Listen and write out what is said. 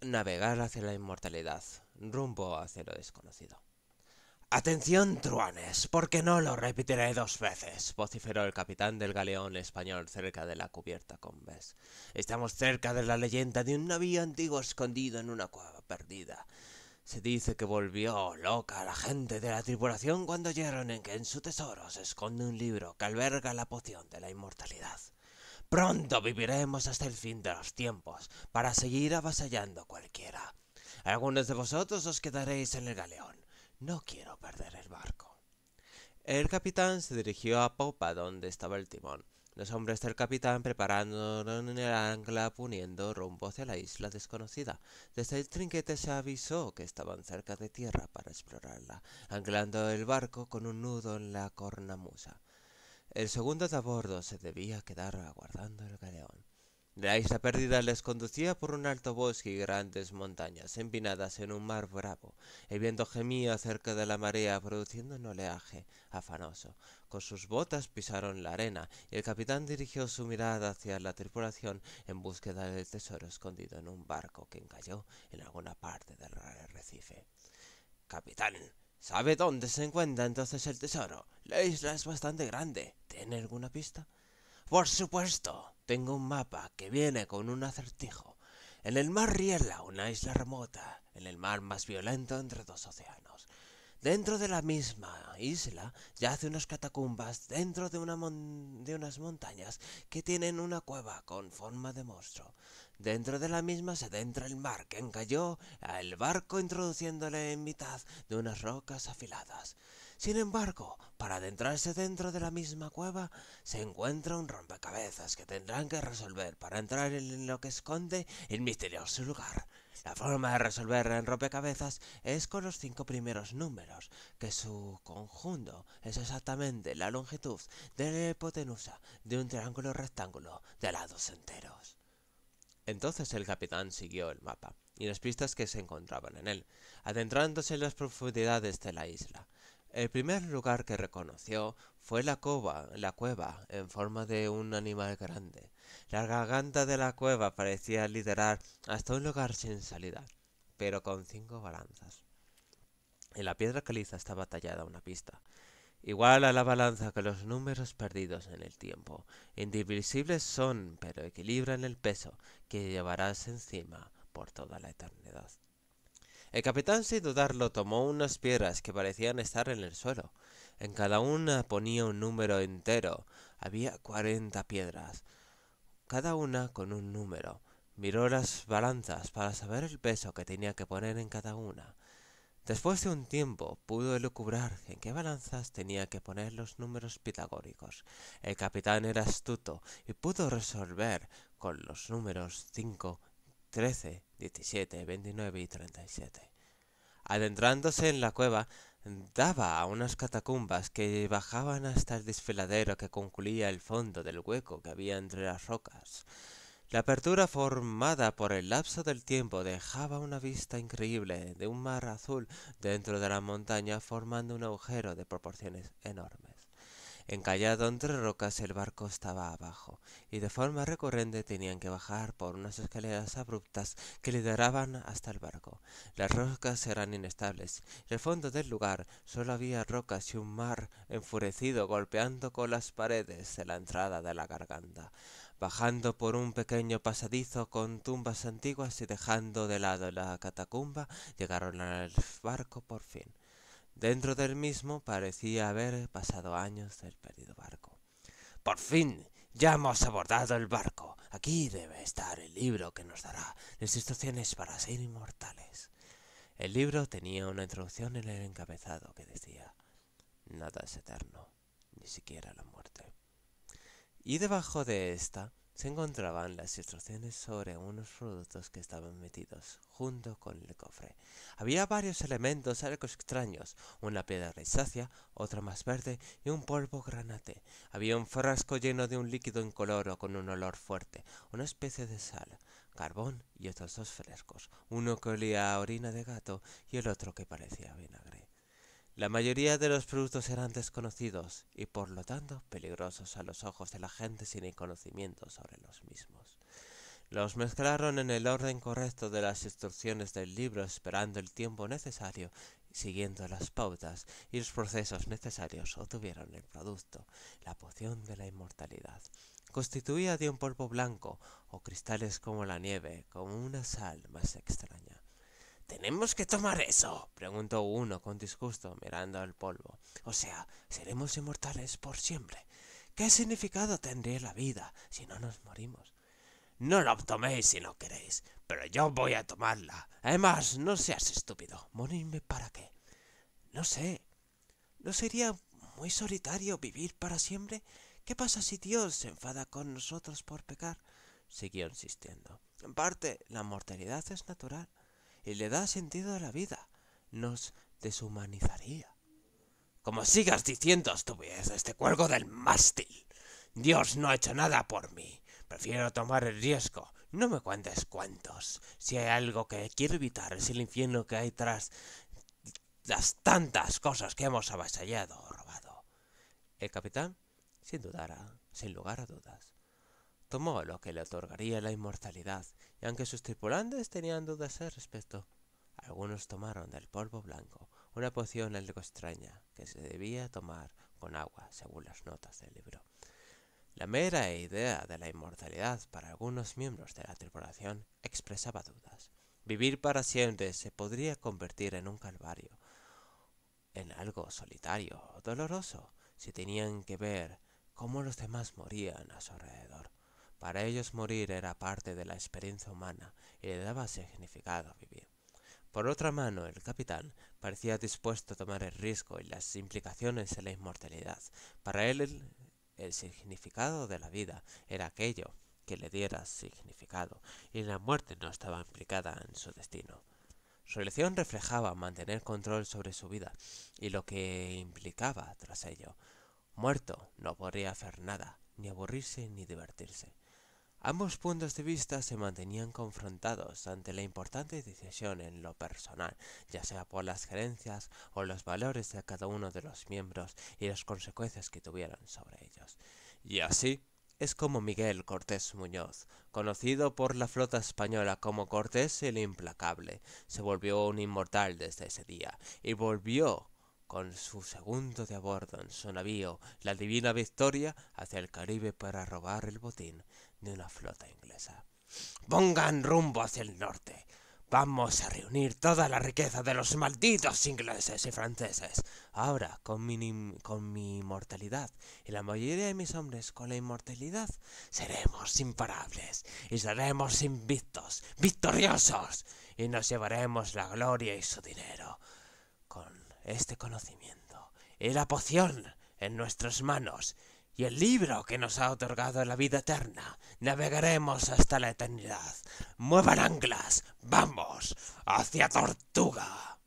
navegar hacia la inmortalidad, rumbo hacia lo desconocido. Atención, truanes, porque no lo repetiré dos veces, vociferó el capitán del galeón español cerca de la cubierta con Bess. Estamos cerca de la leyenda de un navío antiguo escondido en una cueva perdida. Se dice que volvió loca la gente de la tripulación cuando oyeron en que en su tesoro se esconde un libro que alberga la poción de la inmortalidad. Pronto viviremos hasta el fin de los tiempos, para seguir avasallando cualquiera. Algunos de vosotros os quedaréis en el galeón. No quiero perder el barco. El capitán se dirigió a popa donde estaba el timón. Los hombres del capitán prepararon el ancla poniendo rumbo hacia la isla desconocida. Desde el trinquete se avisó que estaban cerca de tierra para explorarla, anclando el barco con un nudo en la cornamusa. El segundo de a bordo se debía quedar aguardando el galeón. La isla perdida les conducía por un alto bosque y grandes montañas empinadas en un mar bravo. El viento gemía cerca de la marea produciendo un oleaje afanoso. Con sus botas pisaron la arena y el capitán dirigió su mirada hacia la tripulación en búsqueda del tesoro escondido en un barco que encalló en alguna parte del arrecife. Capitán, ¿sabe dónde se encuentra entonces el tesoro? La isla es bastante grande. ¿Tiene alguna pista? Por supuesto, tengo un mapa que viene con un acertijo. En el mar Riela, una isla remota, en el mar más violento entre dos océanos. Dentro de la misma isla yace unas catacumbas dentro de, de unas montañas que tienen una cueva con forma de monstruo. Dentro de la misma se adentra el mar que encalló al barco introduciéndole en mitad de unas rocas afiladas. Sin embargo, para adentrarse dentro de la misma cueva, se encuentra un rompecabezas que tendrán que resolver para entrar en lo que esconde el misterioso lugar. La forma de resolver el rompecabezas es con los cinco primeros números, que su conjunto es exactamente la longitud de la hipotenusa de un triángulo rectángulo de lados enteros. Entonces el capitán siguió el mapa y las pistas que se encontraban en él, adentrándose en las profundidades de la isla. El primer lugar que reconoció fue la cova, la cueva, en forma de un animal grande. La garganta de la cueva parecía liderar hasta un lugar sin salida, pero con cinco balanzas. En la piedra caliza estaba tallada una pista, igual a la balanza que los números perdidos en el tiempo. Indivisibles son, pero equilibran el peso que llevarás encima por toda la eternidad. El capitán sin dudarlo tomó unas piedras que parecían estar en el suelo. En cada una ponía un número entero. Había cuarenta piedras, cada una con un número. Miró las balanzas para saber el peso que tenía que poner en cada una. Después de un tiempo pudo elucubrar en qué balanzas tenía que poner los números pitagóricos. El capitán era astuto y pudo resolver con los números cinco 13, 17, 29 y 37. Adentrándose en la cueva, daba a unas catacumbas que bajaban hasta el desfiladero que concluía el fondo del hueco que había entre las rocas. La apertura formada por el lapso del tiempo dejaba una vista increíble de un mar azul dentro de la montaña formando un agujero de proporciones enormes. Encallado entre rocas el barco estaba abajo, y de forma recurrente tenían que bajar por unas escaleras abruptas que lideraban hasta el barco. Las rocas eran inestables. el fondo del lugar solo había rocas y un mar enfurecido golpeando con las paredes de la entrada de la garganta bajando por un pequeño pasadizo con tumbas antiguas y dejando de lado la catacumba, llegaron al barco por fin. Dentro del mismo parecía haber pasado años del perdido barco. Por fin, ya hemos abordado el barco. Aquí debe estar el libro que nos dará las instrucciones para ser inmortales. El libro tenía una introducción en el encabezado que decía, Nada es eterno, ni siquiera la muerte. Y debajo de esta se encontraban las instrucciones sobre unos productos que estaban metidos junto con el cofre. Había varios elementos algo extraños, una piedra grisácea, otra más verde y un polvo granate. Había un frasco lleno de un líquido incoloro con un olor fuerte, una especie de sal, carbón y otros dos frescos, uno que olía a orina de gato y el otro que parecía vinagre. La mayoría de los productos eran desconocidos y por lo tanto peligrosos a los ojos de la gente sin conocimiento sobre los mismos. Los mezclaron en el orden correcto de las instrucciones del libro esperando el tiempo necesario, siguiendo las pautas y los procesos necesarios obtuvieron el producto, la poción de la inmortalidad. Constituía de un polvo blanco o cristales como la nieve, como una sal más extraña. ¿Tenemos que tomar eso? preguntó uno con disgusto, mirando al polvo. O sea, seremos inmortales por siempre. ¿Qué significado tendría la vida si no nos morimos? No lo toméis si no queréis, pero yo voy a tomarla. Además, no seas estúpido. ¿Morirme para qué? No sé. ¿No sería muy solitario vivir para siempre? ¿Qué pasa si Dios se enfada con nosotros por pecar? Siguió insistiendo. En parte, la mortalidad es natural y le da sentido a la vida, nos deshumanizaría. Como sigas diciendo estuvies este cuelgo del mástil. Dios no ha hecho nada por mí. Prefiero tomar el riesgo. No me cuentes cuentos. Si hay algo que quiero evitar es el infierno que hay tras las tantas cosas que hemos avasallado o robado. El capitán, sin dudar, ah, sin lugar a dudas, tomó lo que le otorgaría la inmortalidad y aunque sus tripulantes tenían dudas al respecto, algunos tomaron del polvo blanco una poción algo extraña que se debía tomar con agua, según las notas del libro. La mera idea de la inmortalidad para algunos miembros de la tripulación expresaba dudas. Vivir para siempre se podría convertir en un calvario, en algo solitario o doloroso, si tenían que ver cómo los demás morían a su alrededor. Para ellos morir era parte de la experiencia humana y le daba significado a vivir. Por otra mano, el capitán parecía dispuesto a tomar el riesgo y las implicaciones de la inmortalidad. Para él, el, el significado de la vida era aquello que le diera significado, y la muerte no estaba implicada en su destino. Su elección reflejaba mantener control sobre su vida y lo que implicaba tras ello. Muerto no podría hacer nada, ni aburrirse ni divertirse. Ambos puntos de vista se mantenían confrontados ante la importante decisión en lo personal, ya sea por las gerencias o los valores de cada uno de los miembros y las consecuencias que tuvieron sobre ellos. Y así es como Miguel Cortés Muñoz, conocido por la flota española como Cortés el Implacable, se volvió un inmortal desde ese día y volvió con su segundo de a en su navío, la Divina Victoria, hacia el Caribe para robar el botín de una flota inglesa. Pongan rumbo hacia el norte. Vamos a reunir toda la riqueza de los malditos ingleses y franceses. Ahora, con mi, con mi inmortalidad y la mayoría de mis hombres con la inmortalidad, seremos imparables y seremos invictos, victoriosos, y nos llevaremos la gloria y su dinero. Con este conocimiento y la poción en nuestras manos, y el libro que nos ha otorgado la vida eterna. Navegaremos hasta la eternidad. Muevan anclas, vamos, hacia Tortuga.